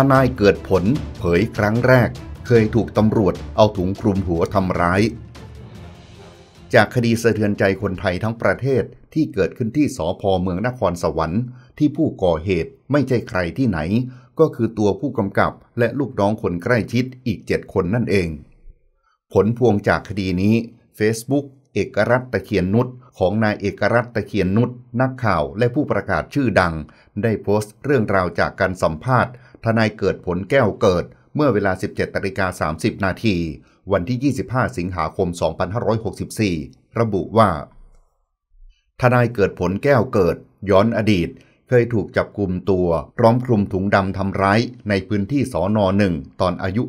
านายเกิดผลเผยครั้งแรก เคยถูกตำรวจเอาถุงคลุมหัวทำร้าย จากคดีสะเทือนใจคนไทยทั้งประเทศที่เกิดขึ้นที่สอพอเมืองนครสวรรค์ ที่ผู้ก่อเหตุไม่ใช่ใครที่ไหน ก็คือตัวผู้กำกับและลูกน้องคนใกล้ชิดอีกเจ็ดคนนั่นเอง ผลพวงจากคดีนี้ Facebook เอกรัตตะเคียนนุชของนายเอกรัตตะเคียนนุชนักข่าวและผู้ประกาศชื่อดัง ได้โพสต์เรื่องราวจากการสัมภาษณ์ทนายเกิดผลแก้วเกิดเมื่อเวลา 17ตาิกา30นาทีวันที่ 25 สิงหาคม2564 ระบุว่าทนายเกิดผลแก้วเกิด ย้อนอดีตเคยถูกจับกลุ่มตัวพร้อมคลุมถุงดำทำร้ายในพื้นที่สอนอหนึ่งตอนอายุ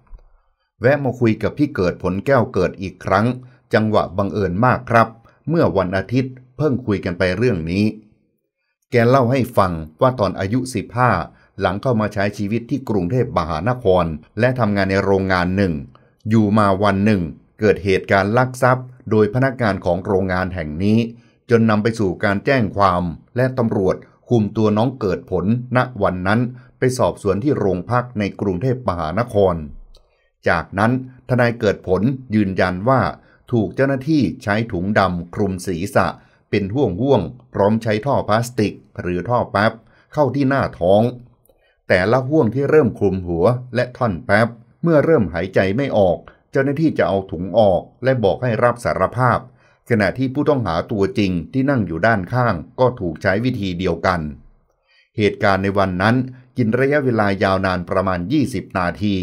15 แวะมาคุยกับพี่เกิดผลแก้วเกิดอีกครั้ง จังหวะบังเอิญมากครับ เมื่อวันอาทิตย์เพิ่งคุยกันไปเรื่องนี้ แกเล่าให้ฟังว่าตอนอายุ15หลังเข้ามาใช้ชีวิตที่กรุงเทพมหานคร และทำงานในโรงงานหนึ่ง อยู่มาวันหนึ่ง เกิดเหตุการณ์ลักทรัพย์ โดยพนักงานของโรงงานแห่งนี้ จนนำไปสู่การแจ้งความและตำรวจคุมตัวน้องเกิดผล ณวันนั้นไปสอบสวนที่โรงพักในกรุงเทพมหานคร จากนั้นทนายเกิดผลยืนยันว่าถูกเจ้าหน้าที่ใช้ถุงดำคลุมศีรษะ เป็นห่วงห่วง พร้อมใช้ท่อพลาสติกหรือท่อแป๊บเข้าที่หน้าท้องแต่ละห่วงที่เริ่มคลุมหัวและท่อนแป๊บเมื่อเริ่มหายใจไม่ออก เจ้าหน้าที่จะเอาถุงออกและบอกให้รับสารภาพ ขณะที่ผู้ต้องหาตัวจริงที่นั่งอยู่ด้านข้าง ก็ถูกใช้วิธีเดียวกัน เหตุการณ์ในวันนั้น กินระยะเวลายาวนานประมาณ20นาที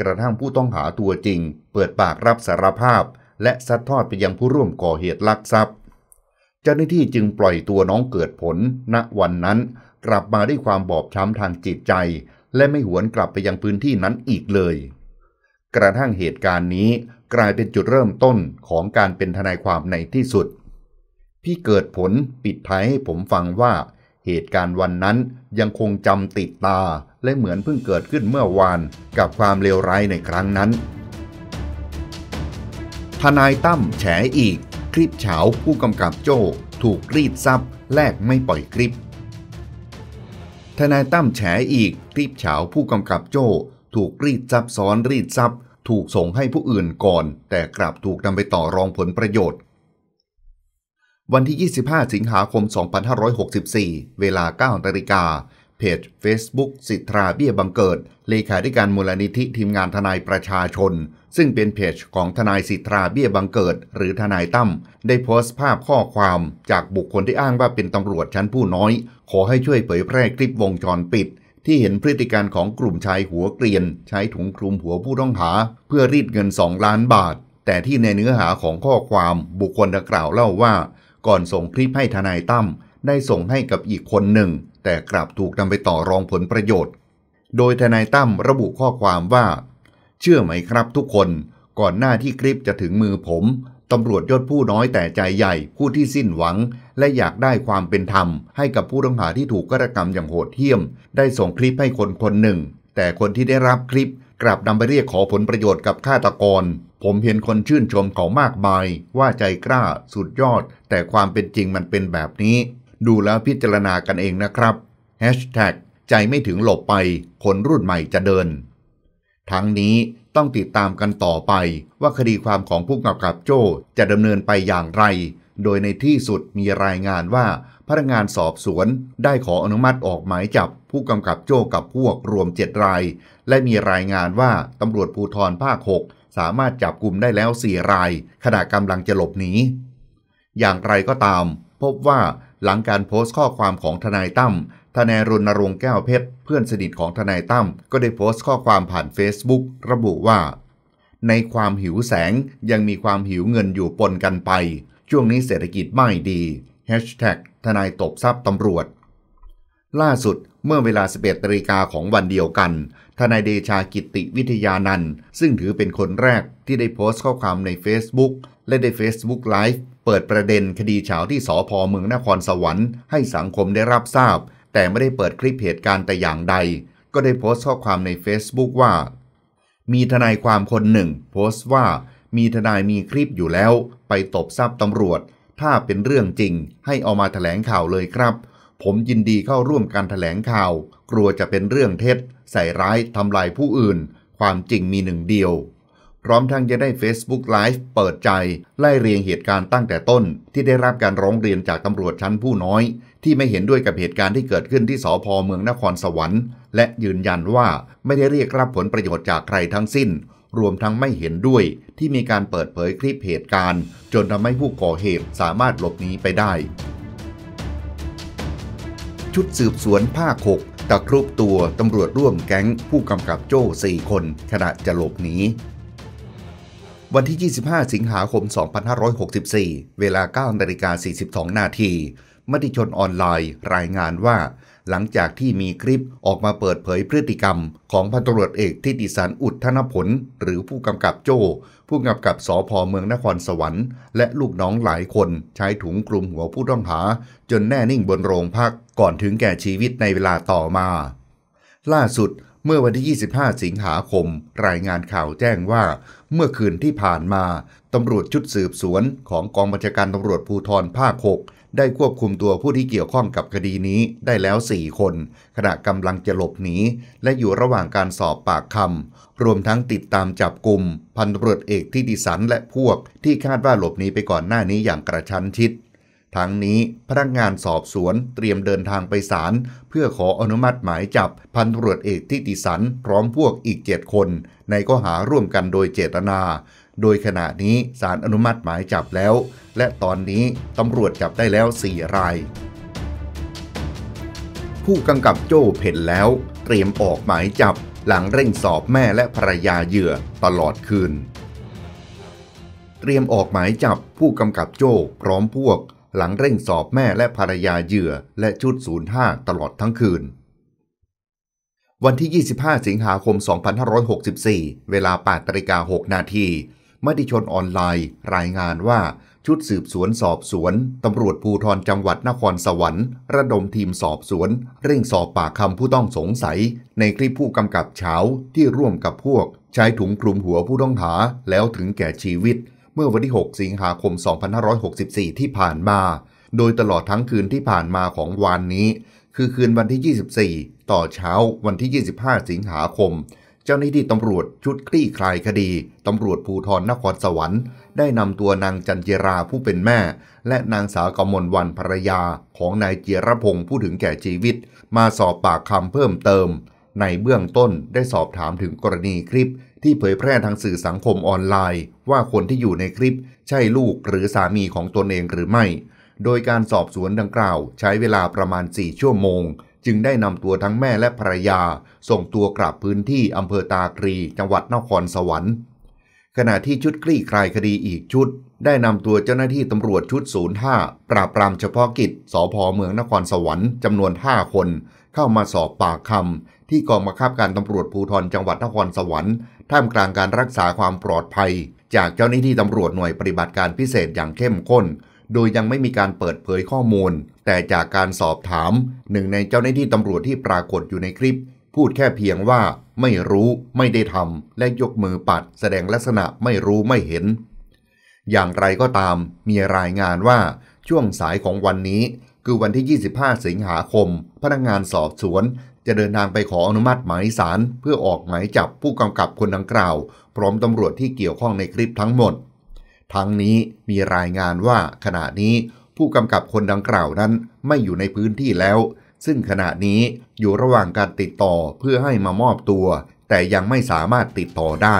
กระทั่งผู้ต้องหาตัวจริง เปิดปากรับสารภาพ และซัดทอดไปยังผู้ร่วมก่อเหตุลักทรัพย์ เจ้าหน้าที่จึงปล่อยตัวน้องเกิดผล ณวันนั้นกลับมาด้วยความบอบช้ำทางจิตใจ และไม่หวนกลับไปยังพื้นที่นั้นอีกเลย กระทั่งเหตุการณ์นี้กลายเป็นจุดเริ่มต้นของการเป็นทนายความในที่สุด พี่เกิดผลปิดท้ายให้ผมฟังว่า เหตุการณ์วันนั้นยังคงจำติดตาและเหมือนเพิ่งเกิดขึ้นเมื่อวานกับความเลวร้ายในครั้งนั้น ทนายตั้มแฉอีกคลิปเฉาผู้กำกับโจ้ถูกรีดซับแลกไม่ปล่อยคลิปทนายตั้มแฉอีกลีบเฉาผู้กำกับโจ้ ถูกรีดซับซ้อนรีดซับ ถูกส่งให้ผู้อื่นก่อน แต่กลับถูกนำไปต่อรองผลประโยชน์ วันที่ 25 สิงหาคม 2564 เวลา9นาฬิกา เพจ Facebook สิทธาเบี้ยบังเกิด เลขาธิการมูลนิธิทีมงานทนายประชาชนซึ่งเป็นเพจของทนายสิทธาเบี้ยบังเกิด หรือทนายตั้มได้โพสต์ภาพข้อความจากบุคคลที่อ้างว่าเป็นตำรวจชั้นผู้น้อย ขอให้ช่วยเผยแพร่คลิปวงจรปิด ที่เห็นพฤติการของกลุ่มชายหัวเกรียน ใช้ถุงคลุมหัวผู้ต้องหา เพื่อรีดเงิน 2 ล้านบาท แต่ที่ในเนื้อหาของข้อความบุคคลดังกล่าวเล่าว่า ก่อนส่งคลิปให้ทนายตั้มได้ส่งให้กับอีกคนหนึ่ง แต่กลับถูกนำไปต่อรองผลประโยชน์โดยทนายตั้มระบุข้อความว่าเชื่อไหมครับทุกคน ก่อนหน้าที่คลิปจะถึงมือผม ตำรวจยศผู้น้อยแต่ใจใหญ่ ผู้ที่สิ้นหวัง และอยากได้ความเป็นธรรมให้กับผู้ต้องหาที่ถูกกระกรรมอย่างโหดเหี้ยม ได้ส่งคลิปให้คนคนหนึ่ง แต่คนที่ได้รับคลิป กลับนำไปเรียกขอผลประโยชน์กับฆาตกร ผมเห็นคนชื่นชมเขามากมาย ว่าใจกล้าสุดยอด แต่ความเป็นจริงมันเป็นแบบนี้ ดูแล้วพิจารณากันเองนะครับใจไม่ถึงหลบไป คนรุ่นใหม่จะเดินทั้งนี้ต้องติดตามกันต่อไป ว่าคดีความของผู้กำกับโจ้จะดำเนินไปอย่างไร โดยในที่สุดมีรายงานว่าพนักงานสอบสวนได้ขออนุมัติออกหมายจับผู้กำกับโจ้กับพวกรวมเจ็ดราย และมีรายงานว่าตำรวจภูธรภาค6สามารถจับกลุ่มได้แล้วสี่รายขณะกำลังจะหลบหนี อย่างไรก็ตาม พบว่าหลังการโพสต์ข้อความของทนายตั้มทนายรณรงค์แก้วเพชร เพื่อนสนิทของทนายตั้มก็ได้โพสต์ข้อความผ่าน Facebook ระบุว่า ในความหิวแสงยังมีความหิวเงินอยู่ปนกันไป ช่วงนี้เศรษฐกิจไม่ดี ทนายตบทรัพย์ตำรวจ ล่าสุดเมื่อเวลา 11นรฬิกาของวันเดียวกัน ทนายเดชากิติวิทยานันท์ซึ่งถือเป็นคนแรกที่ได้โพสต์ข้อความใน Facebook และได้ Facebook Live เปิดประเด็นคดีเฉาที่สอพอเมืองนครสวรรค์ให้สังคมได้รับทราบแต่ไม่ได้เปิดคลิปเหตุการณ์แต่อย่างใด ก็ได้โพสต์ข้อความใน Facebook ว่า มีทนายความคนหนึ่ง โพสต์ว่ามีทนายมีคลิปอยู่แล้ว ไปตบทรัพย์ตำรวจ ถ้าเป็นเรื่องจริงให้เอามาถแถลงข่าวเลยครับ ผมยินดีเข้าร่วมการถแถลงข่าว กลัวจะเป็นเรื่องเท็จ ใส่ร้ายทำลายผู้อื่น ความจริงมีหนึ่งเดียวร้อมทั้งจะได้ Facebook Live เปิดใจ ไล่เรียงเหตุการณ์ตั้งแต่ต้น ที่ได้รับการร้องเรียนจากตำรวจชั้นผู้น้อย ที่ไม่เห็นด้วยกับเหตุการณ์ที่เกิดขึ้นที่สพเมืองนครสวรรค์ และยืนยันว่าไม่ได้เรียกรับผลประโยชน์จากใครทั้งสิ้น รวมทั้งไม่เห็นด้วย ที่มีการเปิดเผยคลิปเหตุการณ์ จนทำให้ผู้ก่อเหตุสามารถหลบหนีไปได้ ชุดสืบสวนภาคกตะครุบตัวตำรวจร่วมแก๊ง ผู้กำกับโจ้4คน ขณะจะหลบหนีวันที่ 25 สิงหาคม 2564 เวลา9นาฬิกา 42 นาที มติชนออนไลน์ รายงานว่า หลังจากที่มีคลิปออกมาเปิดเผยพฤติกรรม ของพันตำรวจเอกทิติสัน อุทธนผล หรือผู้กำกับโจ้ ผู้กำกับสอพอเมืองนครสวรรค์ และลูกน้องหลายคนใช้ถุงกลุ่มหัวผู้ต้องหาจนแน่นิ่งบนโรงพักก่อนถึงแก่ชีวิตในเวลาต่อมา ล่าสุดเมื่อวันที่ 25 สิงหาคม รายงานข่าวแจ้งว่า เมื่อคืนที่ผ่านมา ตำรวจชุดสืบสวนของกองบัญชาการตำรวจภูธรภาค 6 ได้ควบคุมตัวผู้ที่เกี่ยวข้องกับคดีนี้ได้แล้ว 4 คน ขณะกำลังจะหลบหนีและอยู่ระหว่างการสอบปากคำ รวมทั้งติดตามจับกลุ่มพันตำรวจเอกที่ดิสันและพวกที่คาดว่าหลบหนีไปก่อนหน้านี้อย่างกระชั้นชิดทั้งนี้พนักงานสอบสวนเตรียมเดินทางไปศาลเพื่อขออนุมัติหมายจับพันตรวจเอกทิติสันพร้อมพวกอีกเจ็ดคน ในข้อหาร่วมกันโดยเจตนา โดยขณะนี้สารอนุมัติหมายจับแล้ว และตอนนี้ตำรวจจับได้แล้ว4รายผู้กำกับโจ้เพ่นแล้ว เตรียมออกหมายจับหลังเร่งสอบแม่และภรรยาเหยื่อตลอดคืน เตรียมออกหมายจับผู้กำกับโจ้พร้อมพวกหลังเร่งสอบแม่และภรรยาเหยื่อ และชุดศูนย์าตลอดทั้งคืน วันที่ 25 สิงหาคม 2564 เวลา8ตริกา6นาทีมติชนออนไลน์ รายงานว่าชุดสืบสวนสอบสวน ตำรวจภูทรจังหวัดนครสวรรค์ ระดมทีมสอบสวน เร่งสอบปากคำผู้ต้องสงสัยในคลิปผู้กำกับเช้า ที่ร่วมกับพวก ใช้ถุงคลุมหัวผู้ต้องหาแล้วถึงแก่ชีวิตเมื่อวันที่ 6 สิงหาคม 2564 ที่ผ่านมา โดยตลอดทั้งคืนที่ผ่านมาของวานนี้ คือคืนวันที่ 24 ต่อเช้าวันที่ 25 สิงหาคม เจ้าหน้าที่ตำรวจชุดคลี่คลายคดี ตำรวจภูธรนครสวรรค์ ได้นำตัวนางจันเจราผู้เป็นแม่ และนางสาวกมลวันภรรยา ของนายเจรพงศ์ผู้ถึงแก่ชีวิต มาสอบปากคำเพิ่มเติม ในเบื้องต้นได้สอบถามถึงกรณีคลิปที่เผยแพร่ทางสื่อสังคมออนไลน์ ว่าคนที่อยู่ในคลิปใช่ลูกหรือสามีของตนเองหรือไม่ โดยการสอบสวนดังกล่าว ใช้เวลาประมาณ 4 ชั่วโมง จึงได้นำตัวทั้งแม่และภรรยา ส่งตัวกลับพื้นที่อำเภอตาครีจังหวัดนครสวรรค์ ขณะที่ชุดคลี่คลายคดีอีกชุด ได้นำตัวเจ้าหน้าที่ตำรวจชุด05ปราบปรามเฉพาะกิจสพเมืองนครสวรรค์จำนวน 5 คน เข้ามาสอบปากคำที่กองบังคับการตำรวจภูธรจังหวัดนครสวรรค์ท่ามกลางการรักษาความปลอดภัย จากเจ้าหน้าที่ตำรวจหน่วยปฏิบัติการพิเศษอย่างเข้มข้น โดยยังไม่มีการเปิดเผยข้อมูล แต่จากการสอบถาม หนึ่ง ในเจ้าหน้าที่ตำรวจที่ปรากฏอยู่ในคลิป พูดแค่เพียงว่าไม่รู้ ไม่ได้ทำและยกมือปัด แสดงลักษณะไม่รู้ไม่เห็น อย่างไรก็ตาม มีรายงานว่าช่วงสายของวันนี้ คือวันที่ 25 สิงหาคม พนักงานสอบสวนจะเดินทางไปขออนุมัติหมายสาร เพื่อออกหมายจับผู้กำกับคนดังกล่าว พร้อมตำรวจที่เกี่ยวข้องในคลิปทั้งหมด ทั้งนี้มีรายงานว่าขณะนี้ผู้กำกับคนดังกล่าวนั้นไม่อยู่ในพื้นที่แล้ว ซึ่งขณะนี้อยู่ระหว่างการติดต่อเพื่อให้มามอบตัว แต่ยังไม่สามารถติดต่อได้